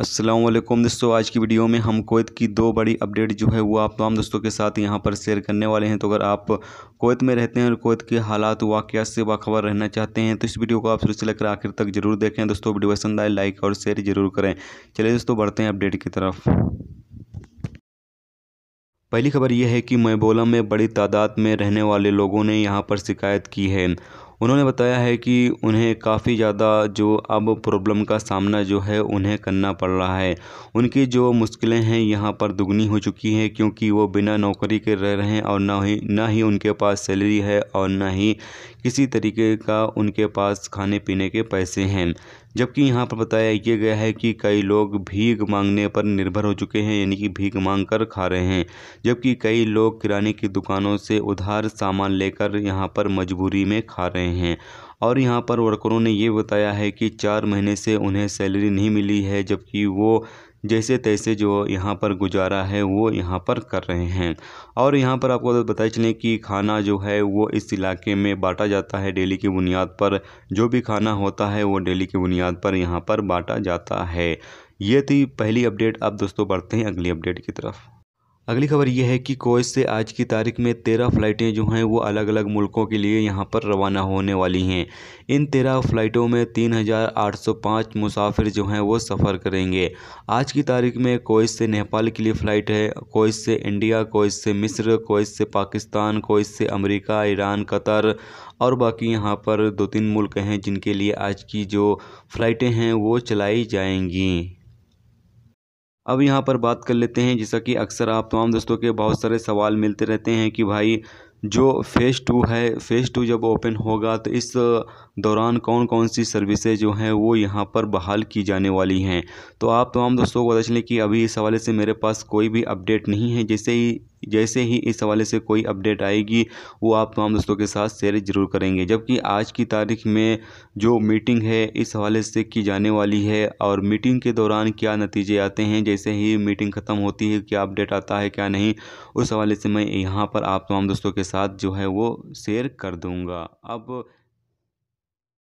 असलम दोस्तों आज की वीडियो में हम कोयत की दो बड़ी अपडेट जो है वो आप तमाम दोस्तों के साथ यहाँ पर शेयर करने वाले हैं तो अगर आप कोयत में रहते हैं और कोयत के हालात वाक़ात से बाखबर रहना चाहते हैं तो इस वीडियो को आप शुरू से लेकर आखिर तक जरूर देखें दोस्तों वीडियो पसंद आए लाइक और शेयर जरूर करें चलिए दोस्तों बढ़ते हैं अपडेट की तरफ पहली खबर यह है कि मैबोला में बड़ी तादाद में रहने वाले लोगों ने यहाँ पर शिकायत की है उन्होंने बताया है कि उन्हें काफ़ी ज़्यादा जो अब प्रॉब्लम का सामना जो है उन्हें करना पड़ रहा है उनकी जो मुश्किलें हैं यहाँ पर दुगनी हो चुकी हैं क्योंकि वो बिना नौकरी के रह रहे हैं और ना ही ना ही उनके पास सैलरी है और ना ही किसी तरीके का उनके पास खाने पीने के पैसे हैं जबकि यहाँ पर बताया यह गया है कि कई लोग भीख मांगने पर निर्भर हो चुके हैं यानी कि भीख मांग कर खा रहे हैं जबकि कई लोग किराने की दुकानों से उधार सामान लेकर यहाँ पर मजबूरी में खा रहे हैं गए हैं और यहाँ पर वर्करों ने ये बताया है कि चार महीने से उन्हें सैलरी नहीं मिली है जबकि वो जैसे तैसे जो यहाँ पर गुजारा है वो यहाँ पर कर रहे हैं और यहाँ पर आपको बताए चलें कि खाना जो है वो इस इलाके में बांटा जाता है डेली की बुनियाद पर जो भी खाना होता है वो डेली की बुनियाद पर यहाँ पर बांटा जाता है ये थी पहली अपडेट अब दोस्तों बढ़ते हैं अगली अपडेट की तरफ अगली खबर यह है कि कोच से आज की तारीख में तेरह फ़्लाइटें जो हैं वो अलग अलग मुल्कों के लिए यहाँ पर रवाना होने वाली हैं इन तेरह फ़्लाइटों में तीन हज़ार आठ सौ पाँच मुसाफिर जो हैं वो सफ़र करेंगे आज की तारीख में कोच से नेपाल के लिए फ़्लाइट है कोच से इंडिया कोच से मिस्र कोच से पाकिस्तान कोच से अमरीका ईरान कतर और बाकी यहाँ पर दो तीन मुल्क हैं जिनके लिए आज की जो फ़्लाइटें हैं वो चलाई जाएंगी अब यहाँ पर बात कर लेते हैं जैसा कि अक्सर आप तमाम दोस्तों के बहुत सारे सवाल मिलते रहते हैं कि भाई जो फ़ेज़ टू है फ़ेज़ टू जब ओपन होगा तो इस दौरान कौन कौन सी सर्विसेज जो हैं वो यहाँ पर बहाल की जाने वाली हैं तो आप तमाम दोस्तों को पता चलें कि अभी इस हवाले से मेरे पास कोई भी अपडेट नहीं है जैसे ही जैसे ही इस हवाले से कोई अपडेट आएगी वो आप तमाम दोस्तों के साथ शेयर ज़रूर करेंगे जबकि आज की तारीख में जो मीटिंग है इस हवाले से की जाने वाली है और मीटिंग के दौरान क्या नतीजे आते हैं जैसे ही मीटिंग ख़त्म होती है क्या अपडेट आता है क्या नहीं उस हवाले से मैं यहाँ पर आप तमाम दोस्तों के साथ जो है वो शेयर कर दूँगा अब